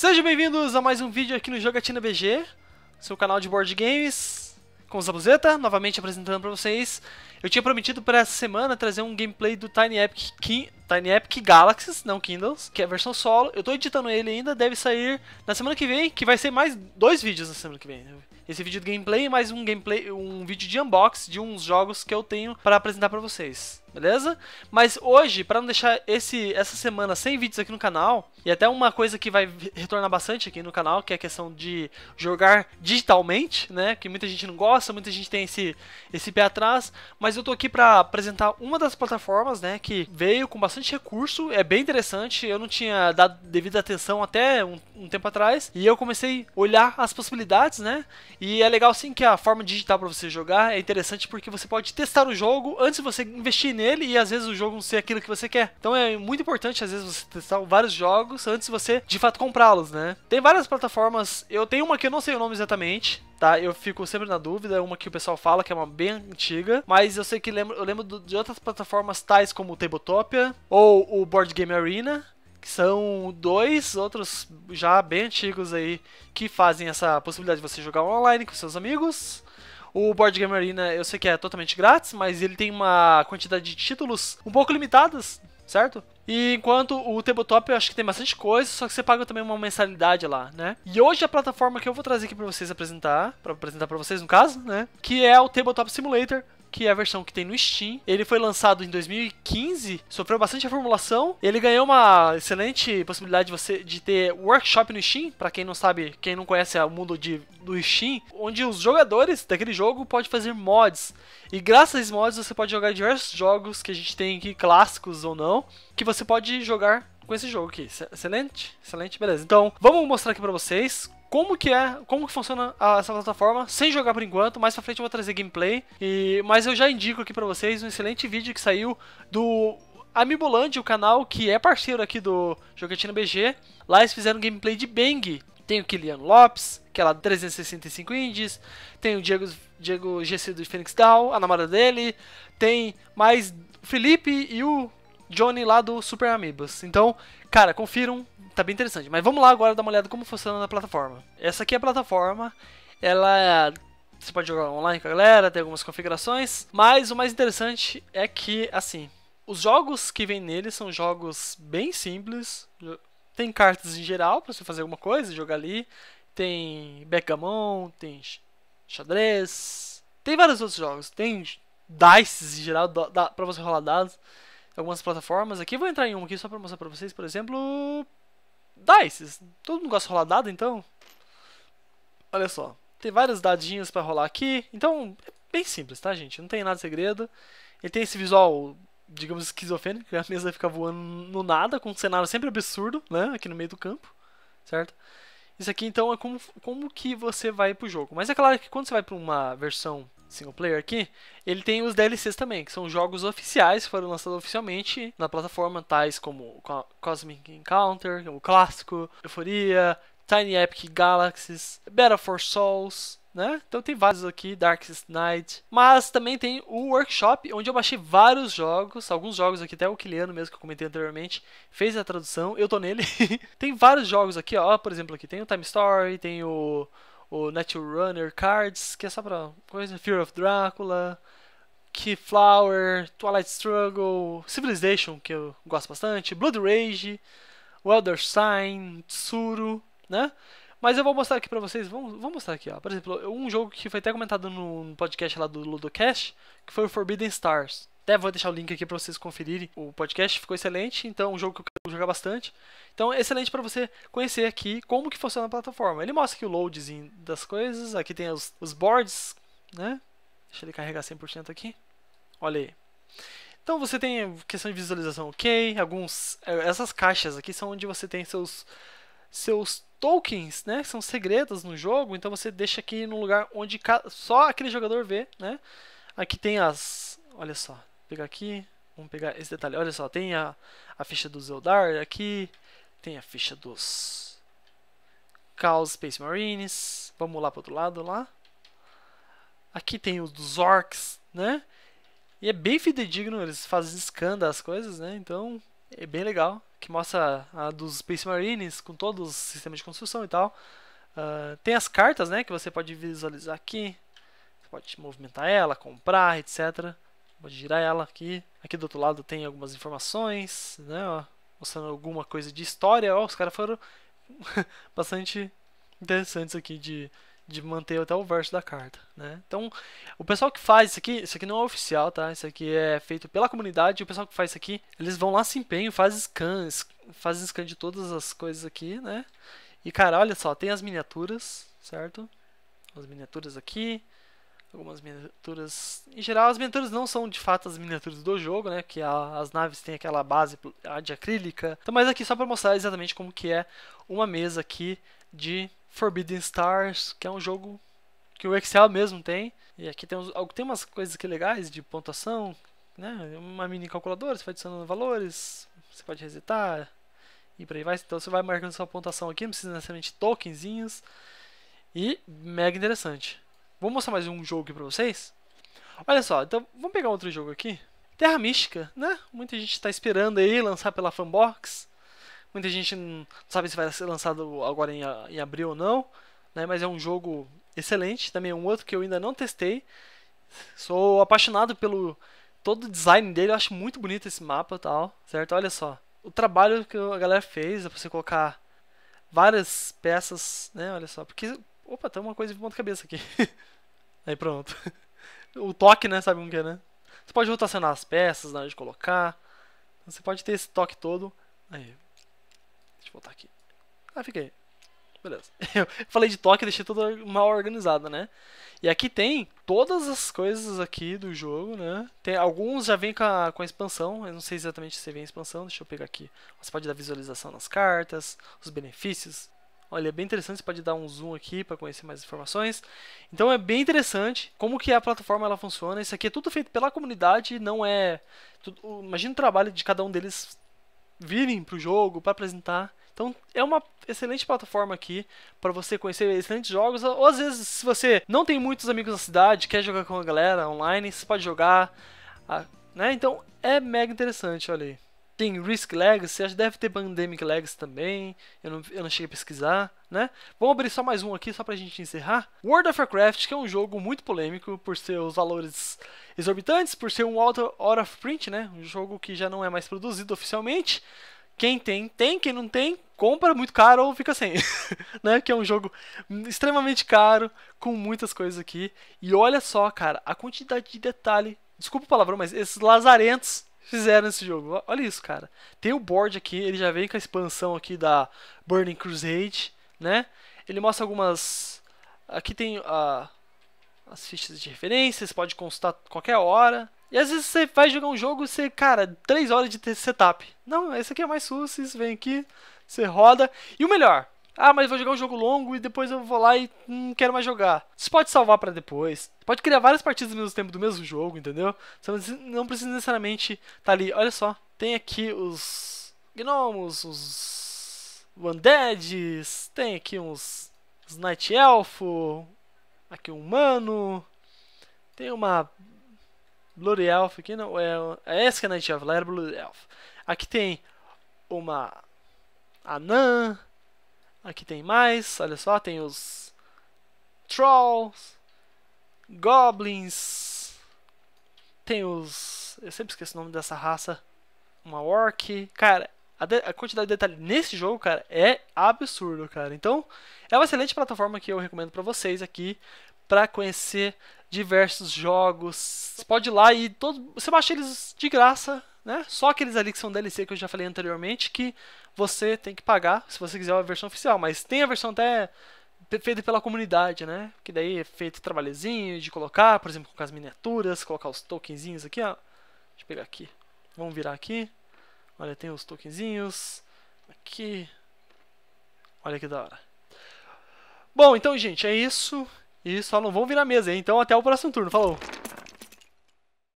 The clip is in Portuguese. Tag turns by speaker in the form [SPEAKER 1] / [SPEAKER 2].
[SPEAKER 1] Sejam bem-vindos a mais um vídeo aqui no Jogatina BG, seu canal de board games, com o Zabuzeta, novamente apresentando pra vocês. Eu tinha prometido para essa semana trazer um gameplay do Tiny Epic King, Tiny Epic Galaxies, não Kindles, que é a versão solo. Eu tô editando ele ainda, deve sair na semana que vem, que vai ser mais dois vídeos na semana que vem. Esse vídeo de gameplay e mais um gameplay, um vídeo de unboxing de uns jogos que eu tenho para apresentar para vocês. Beleza? Mas hoje, para não deixar esse, essa semana sem vídeos aqui no canal, e até uma coisa que vai retornar bastante aqui no canal, que é a questão de jogar digitalmente, né? Que muita gente não gosta, muita gente tem esse, esse pé atrás, mas eu tô aqui para apresentar uma das plataformas, né? Que veio com bastante bastante recurso, é bem interessante. Eu não tinha dado devida atenção até um, um, tempo atrás. E eu comecei a olhar as possibilidades, né? E é legal sim que a forma digital para você jogar é interessante porque você pode testar o jogo antes de você investir nele e às vezes o jogo não ser aquilo que você quer. Então é muito importante às vezes você testar vários jogos antes de você de fato comprá-los, né? Tem várias plataformas, eu tenho uma que eu não sei o nome exatamente, tá? Eu fico sempre na dúvida, é uma que o pessoal fala que é uma bem antiga, mas eu sei que lembro, eu lembro de outras plataformas tais como o Tabletopia ou o Board Game Arena, que são dois outros já bem antigos aí que fazem essa possibilidade de você jogar online com seus amigos. O Board Game Arena eu sei que é totalmente grátis, mas ele tem uma quantidade de títulos um pouco limitadas, certo? E enquanto o Tabletop eu acho que tem bastante coisa, só que você paga também uma mensalidade lá, né? E hoje a plataforma que eu vou trazer aqui para vocês apresentar, para apresentar para vocês no caso, né, que é o Tabletop Simulator que é a versão que tem no Steam. Ele foi lançado em 2015, sofreu bastante reformulação. Ele ganhou uma excelente possibilidade de você de ter workshop no Steam, para quem não sabe, quem não conhece o mundo de, do Steam, onde os jogadores daquele jogo podem fazer mods. E graças a esses mods você pode jogar diversos jogos que a gente tem aqui, clássicos ou não, que você pode jogar com esse jogo aqui. Excelente? Excelente, beleza. Então, vamos mostrar aqui para vocês como que é, como que funciona a, essa plataforma, sem jogar por enquanto, mais pra frente eu vou trazer gameplay, e, mas eu já indico aqui pra vocês um excelente vídeo que saiu do Amibolante o canal que é parceiro aqui do Jogatina BG, lá eles fizeram gameplay de Bang, tem o Kilian Lopes, que é lá 365 Indies, tem o Diego, Diego GC do Phoenix Down, a namorada dele, tem mais Felipe e o Johnny lá do Super Amiibos. Então, cara, confiram, tá bem interessante. Mas vamos lá agora dar uma olhada como funciona na plataforma. Essa aqui é a plataforma, ela você pode jogar online com a galera, tem algumas configurações, mas o mais interessante é que assim, os jogos que vem nele são jogos bem simples, tem cartas em geral para você fazer alguma coisa, jogar ali, tem backgammon, tem xadrez, tem vários outros jogos, tem dice em geral para você rolar dados algumas plataformas aqui. Vou entrar em uma aqui só para mostrar para vocês, por exemplo, Dice. Todo mundo gosta de rolar dado, então. Olha só, tem vários dadinhos para rolar aqui. Então, é bem simples, tá, gente? Não tem nada de segredo. Ele tem esse visual, digamos, esquizofrênico, que a mesa fica voando no nada, com um cenário sempre absurdo, né, aqui no meio do campo, certo? Isso aqui, então, é como, como que você vai pro jogo. Mas é claro que quando você vai para uma versão single player aqui, ele tem os DLCs também, que são jogos oficiais que foram lançados oficialmente na plataforma, tais como Cosmic Encounter, o clássico, Euforia, Tiny Epic Galaxies, Battle for Souls, né? Então tem vários aqui, Darkest Night. Mas também tem o workshop, onde eu baixei vários jogos, alguns jogos aqui, até o Kiliano mesmo que eu comentei anteriormente, fez a tradução, eu tô nele. tem vários jogos aqui, ó. Por exemplo, aqui tem o Time Story, tem o o Netrunner Cards, que é só pra coisa, Fear of Drácula, Keyflower, Twilight Struggle, Civilization, que eu gosto bastante, Blood Rage, Welder Sign, Tsuru, né? Mas eu vou mostrar aqui pra vocês, vamos, vamos mostrar aqui, ó. Por exemplo, um jogo que foi até comentado no, no podcast lá do Ludocast, que foi o Forbidden Stars. Até vou deixar o link aqui para vocês conferirem. O podcast ficou excelente, então é um jogo que eu quero jogar bastante. Então é excelente para você conhecer aqui como que funciona a plataforma. Ele mostra aqui o loadzinho das coisas, aqui tem os, os boards, né? Deixa ele carregar 100% aqui. Olha aí. Então você tem questão de visualização ok, alguns eh, essas caixas aqui são onde você tem seus seus tokens, né? São segredos no jogo, então você deixa aqui no lugar onde só aquele jogador vê, né? Aqui tem as, olha só, pegar aqui. Vamos pegar esse detalhe. Olha só, tem a, a ficha do Zeldar aqui. Tem a ficha dos Chaos Space Marines. Vamos lá o outro lado lá. Aqui tem os dos Orcs, né? E é bem fidedigno, eles fazem scan das coisas, né? Então é bem legal. Que mostra a dos Space Marines com todos os sistemas de construção e tal. Uh, tem as cartas, né? Que você pode visualizar aqui. Você pode movimentar ela, comprar, etc. Vou girar ela aqui. Aqui do outro lado tem algumas informações, né? Ó, mostrando alguma coisa de história. Ó, os caras foram bastante interessantes aqui de, de manter até o verso da carta, né? Então, o pessoal que faz isso aqui, isso aqui não é oficial, tá? Isso aqui é feito pela comunidade. O pessoal que faz isso aqui, eles vão lá se empenham, fazem scans, scan de todas as coisas aqui, né? E cara, olha só, tem as miniaturas, certo? As miniaturas aqui algumas miniaturas. Em geral, as miniaturas não são de fato as miniaturas do jogo, né? Que as naves têm aquela base de acrílica. Então, mas aqui só para mostrar exatamente como que é uma mesa aqui de Forbidden Stars, que é um jogo que o Excel mesmo tem. E aqui tem, uns, tem umas coisas que legais de pontuação, né? Uma mini calculadora, você vai adicionando valores, você pode resetar e por aí vai. Então você vai marcando sua pontuação aqui, não precisa necessariamente tokenzinhos. E mega interessante. Vou mostrar mais um jogo aqui pra vocês. Olha só, então vamos pegar outro jogo aqui. Terra Mística, né? Muita gente está esperando aí lançar pela Fanbox. Muita gente não sabe se vai ser lançado agora em, em abril ou não. Né? Mas é um jogo excelente. Também é um outro que eu ainda não testei. Sou apaixonado pelo todo o design dele. Eu acho muito bonito esse mapa e tal, certo? Olha só. O trabalho que a galera fez, é pra você colocar várias peças, né? Olha só. Porque. Opa, tem tá uma coisa de ponta cabeça aqui. Aí pronto. o toque, né? Sabe como que é, né? Você pode rotacionar as peças na hora de colocar. Você pode ter esse toque todo. Aí. Deixa eu voltar aqui. Ah, fiquei. aí. Beleza. Eu falei de toque, deixei tudo mal organizado, né? E aqui tem todas as coisas aqui do jogo, né? Tem, alguns já vem com a, com a expansão. Eu não sei exatamente se vem a expansão. Deixa eu pegar aqui. Você pode dar visualização nas cartas, os benefícios. Olha, é bem interessante, você pode dar um zoom aqui para conhecer mais informações. Então é bem interessante como que a plataforma ela funciona. Isso aqui é tudo feito pela comunidade, não é... Tudo... Imagina o trabalho de cada um deles virem para o jogo, para apresentar. Então é uma excelente plataforma aqui para você conhecer excelentes jogos. Ou às vezes, se você não tem muitos amigos na cidade, quer jogar com a galera online, você pode jogar. Né? Então é mega interessante, olha aí. Tem Risk Legacy, acho que deve ter Pandemic Legacy também. Eu não, eu não cheguei a pesquisar, né? Vamos abrir só mais um aqui, só pra gente encerrar. World of Warcraft, que é um jogo muito polêmico por seus valores exorbitantes, por ser um out of print, né? Um jogo que já não é mais produzido oficialmente. Quem tem, tem. Quem não tem, compra muito caro ou fica sem. né? Que é um jogo extremamente caro, com muitas coisas aqui. E olha só, cara, a quantidade de detalhe. Desculpa o palavrão, mas esses lazarentos fizeram esse jogo. Olha isso, cara. Tem o board aqui, ele já vem com a expansão aqui da Burning Crusade, né? Ele mostra algumas... Aqui tem a... Ah, as fichas de referência, você pode consultar qualquer hora. E às vezes você vai jogar um jogo e você, cara, 3 horas de setup. Não, esse aqui é mais Você vem aqui, você roda. E o melhor, ah, mas vou jogar um jogo longo e depois eu vou lá e não quero mais jogar. Você pode salvar para depois. Pode criar várias partidas ao mesmo tempo do mesmo jogo, entendeu? Você não precisa necessariamente estar tá ali. Olha só, tem aqui os gnomos, os undeads, tem aqui uns, night elfo, aqui um humano, tem uma Blood Elf aqui, não, é, é essa que é Night Elf, lá era Blood Elf. Aqui tem uma Anã, Aqui tem mais, olha só, tem os Trolls, Goblins, tem os... Eu sempre esqueço o nome dessa raça. Uma Orc. Cara, a, de... a quantidade de detalhes nesse jogo, cara, é absurdo, cara. Então, é uma excelente plataforma que eu recomendo para vocês aqui para conhecer diversos jogos. Você pode ir lá e todo, você baixa eles de graça né? Só aqueles ali que são DLC que eu já falei anteriormente que você tem que pagar se você quiser a versão oficial, mas tem a versão até feita pela comunidade, né? Que daí é feito trabalhezinho de colocar, por exemplo, com as miniaturas, colocar os tokenzinhos aqui, ó. Deixa eu pegar aqui. Vamos virar aqui. Olha, tem os tokenzinhos aqui. Olha que da hora. Bom, então, gente, é isso. E só não vão virar mesa, hein? Então até o próximo turno. Falou!